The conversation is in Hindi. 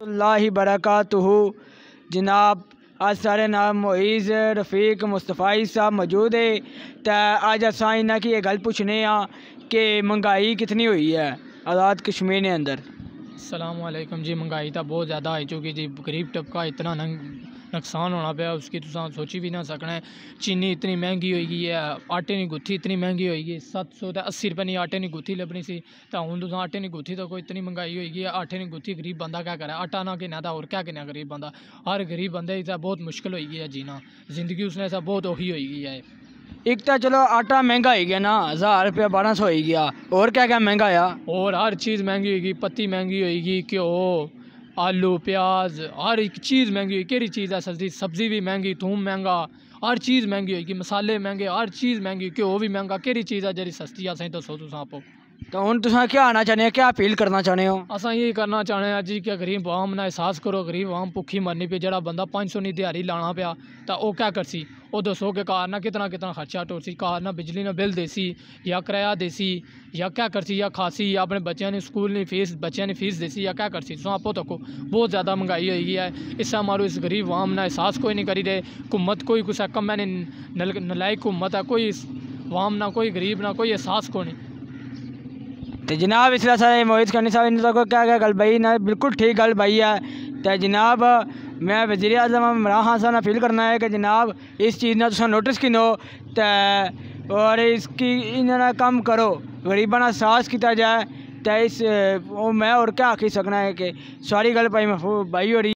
हो जनाब आज सारे नाम मोईज़ रफ़ीक मुस्तफ़ाई साहब मौजूद है तो अज अस इन्हें की यह गल पुछने कि महंगाई कितनी हुई है आज़ाद कश्मीर के अंदर अलैक्म जी महंगाई तो बहुत ज़्यादा आ चुकी जी गरीब तबका इतना नंग नुकसान होना पे उसकी तुस सोची बी ना सकने चीनी इतनी मैंह्गी होई गेई ऐ आटे की गुत्थी इतनी महंगी होई गई सत्त सौ ते अस्सी रुपये दी आटे की गुत्थी लब्भनी सी ते हून तुस आटे की गुत्थी तक तो इतनी महंगाई होई गेई ऐ आटे दी गुत्थी गरीब बंदा क्या करे आटा ना किन्ना ते और क्या किन्ना गरीब बंदा हर गरीब बंदे गी बहुत मुश्किल होई गेई ऐ जीना जिंदगी उसने ऐसा बहुत औखी होई गेई ऐ एक तो चलो आटा महंगा ही गया ना हज़ार रुपया बारह सौ हो गया और क्या क्या महंगा आया और हर चीज़ महंगी होगी पत्ती महंगी होगी घ्यो आलू प्याज हर एक चीज़ महंगी हुई कड़ी चीज़ है सस्ती सब्ज़ी भी महंगी थूम महंगा हर चीज़ महंगी होगी मसाले महंगे हर चीज़ महंगी घ्यो भी महंगा कड़ी चीज़ है जी सस्ती सही दसो तुस आपूं ਤਾਂ ਹੁਣ ਤੁਸੀਂ ਕੀ ਆਣਾ ਚਾਹੁੰਦੇ ਹੋ ਕੀ ਅਪੀਲ ਕਰਨਾ ਚਾਹੁੰਦੇ ਹੋ ਅਸਾਂ ਇਹ ਕਰਨਾ ਚਾਹੁੰਦੇ ਆ ਜੀ ਕਿ ਗਰੀਬ ਆਮ ਨਾ ਅਹਿਸਾਸ ਕਰੋ ਗਰੀਬ ਆਮ ਭੁੱਖੀ ਮਰਨੀ ਪਈ ਜਿਹੜਾ ਬੰਦਾ 500 ਨਹੀਂ ਦਿਹਾੜੀ ਲਾਣਾ ਪਿਆ ਤਾਂ ਉਹ ਕੀ ਕਰਸੀ ਉਹ ਦੱਸੋ ਕਿ ਕਾਰ ਨਾਲ ਕਿਤਨਾ ਕਿਤਨਾ ਖਰਚਾ ਟੋਸੀ ਕਾਰ ਨਾਲ ਬਿਜਲੀ ਨਾਲ ਬਿੱਲ ਦੇਸੀ ਜਾਂ ਕਿਰਾਇਆ ਦੇਸੀ ਜਾਂ ਕੀ ਕਰਸੀ ਜਾਂ ਖਾਸੀ ਜਾਂ ਆਪਣੇ ਬੱਚਿਆਂ ਨੇ ਸਕੂਲ ਦੀ ਫੀਸ ਬੱਚਿਆਂ ਨੇ ਫੀਸ ਦੇਸੀ ਜਾਂ ਕੀ ਕਰਸੀ ਸੋ ਆਪੋ ਤੱਕੋ ਬਹੁਤ ਜ਼ਿਆਦਾ ਮਹਿੰਗਾਈ ਹੋਈ ਹੈ ਇਸਾ ਮਾਰੂ ਇਸ ਗਰੀਬ ਆਮ ਨਾ ਅਹਿਸਾਸ ਕੋਈ ਨਹੀਂ ਕਰੀ ਦੇ ਹਕੂਮਤ ਕੋਈ ਕੁਸਾ ਕਮ ਮੈਨੇ ਨਲਾਇਕ ਹਕੂਮਤ ਆ ਕੋਈ ਆਮ ਨਾ ਕੋਈ ਗਰੀਬ ਨਾ ਕੋਈ ਅਹਿਸਾਸ ਕੋਈ ਨਹੀਂ तो जनाब इसलिए सर मोहित खानी साहब इन्होंने तो क्या क्या गल भाई ना बिल्कुल ठीक गल भाई है तो जनाब मैं वजीर अजम इमरान खान साहब ने अपील करना है कि जनाब इस चीज़ ने तुम नोटिस किनो तो और इसकी इन्होंने कम करो गरीबा का साहस किया जाए तो इस मैं और क्या आखी सकना है कि सारी गल भाई महफू भाई हो रही